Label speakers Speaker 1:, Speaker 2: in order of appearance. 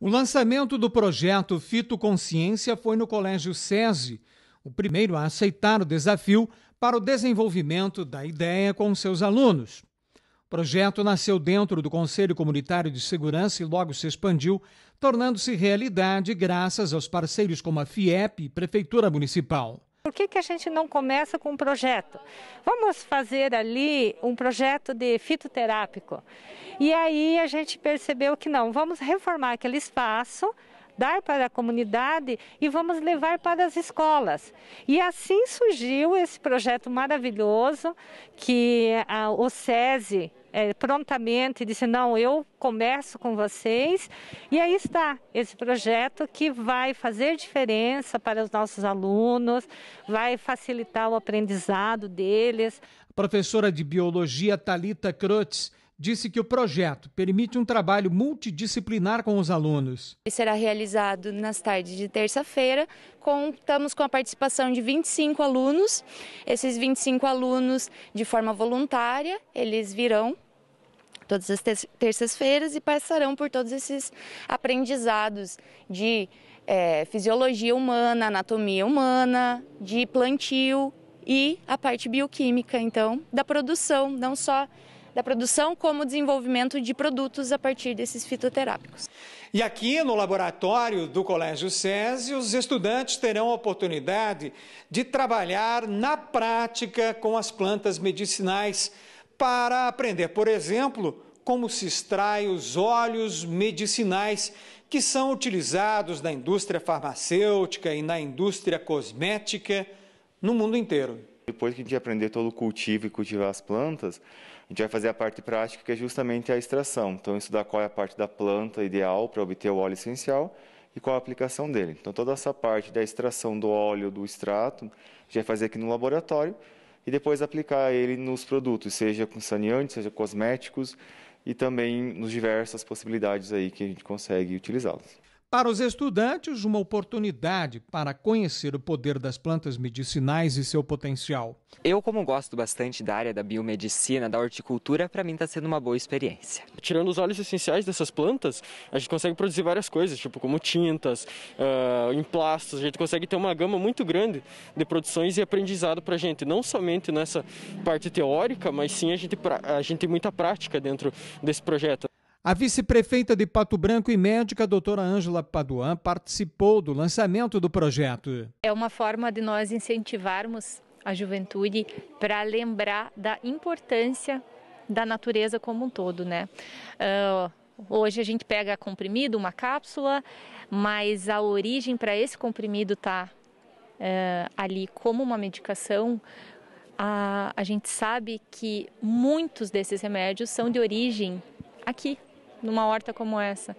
Speaker 1: O lançamento do projeto Fito Consciência foi no Colégio SESI, o primeiro a aceitar o desafio para o desenvolvimento da ideia com seus alunos. O projeto nasceu dentro do Conselho Comunitário de Segurança e logo se expandiu, tornando-se realidade graças aos parceiros como a FIEP e Prefeitura Municipal.
Speaker 2: Por que, que a gente não começa com um projeto? Vamos fazer ali um projeto de fitoterápico. E aí a gente percebeu que não, vamos reformar aquele espaço dar para a comunidade e vamos levar para as escolas. E assim surgiu esse projeto maravilhoso que a, ah, o SESI é, prontamente disse: Não, eu começo com vocês. E aí está esse projeto que vai fazer diferença para os nossos alunos, vai facilitar o aprendizado deles.
Speaker 1: A professora de biologia Talita Crotz disse que o projeto permite um trabalho multidisciplinar com os alunos.
Speaker 3: Ele será realizado nas tardes de terça-feira. Contamos com a participação de 25 alunos. Esses 25 alunos, de forma voluntária, eles virão todas as terças-feiras e passarão por todos esses aprendizados de é, fisiologia humana, anatomia humana, de plantio e a parte bioquímica, então, da produção, não só da produção como desenvolvimento de produtos a partir desses fitoterápicos.
Speaker 1: E aqui no laboratório do Colégio SESI, os estudantes terão a oportunidade de trabalhar na prática com as plantas medicinais para aprender, por exemplo, como se extrai os óleos medicinais que são utilizados na indústria farmacêutica e na indústria cosmética
Speaker 4: no mundo inteiro. Depois que a gente aprender todo o cultivo e cultivar as plantas, a gente vai fazer a parte prática, que é justamente a extração. Então, estudar qual é a parte da planta ideal para obter o óleo essencial e qual a aplicação dele. Então, toda essa parte da extração do óleo, do extrato, a gente vai fazer aqui no laboratório e depois aplicar ele nos produtos, seja com saneantes, seja cosméticos e também nos diversas possibilidades aí que a gente consegue utilizá-los.
Speaker 1: Para os estudantes, uma oportunidade para conhecer o poder das plantas medicinais e seu potencial. Eu, como gosto bastante da área da biomedicina, da horticultura, para mim está sendo uma boa experiência. Tirando os óleos essenciais dessas plantas, a gente consegue produzir várias coisas, tipo como tintas, uh, ah, emplastos, a gente consegue ter uma gama muito grande de produções e aprendizado para a gente, não somente nessa parte teórica, mas sim a gente, a gente tem muita prática dentro desse projeto. A vice-prefeita de Pato Branco e médica, doutora Ângela Paduan, participou do lançamento do projeto.
Speaker 5: É uma forma de nós incentivarmos a juventude para lembrar da importância da natureza como um todo, né? Uh, hoje a gente pega comprimido, uma cápsula, mas a origem para esse comprimido tá ah, ali como uma medicação, a, a, gente sabe que muitos desses remédios são de origem aqui numa horta como essa.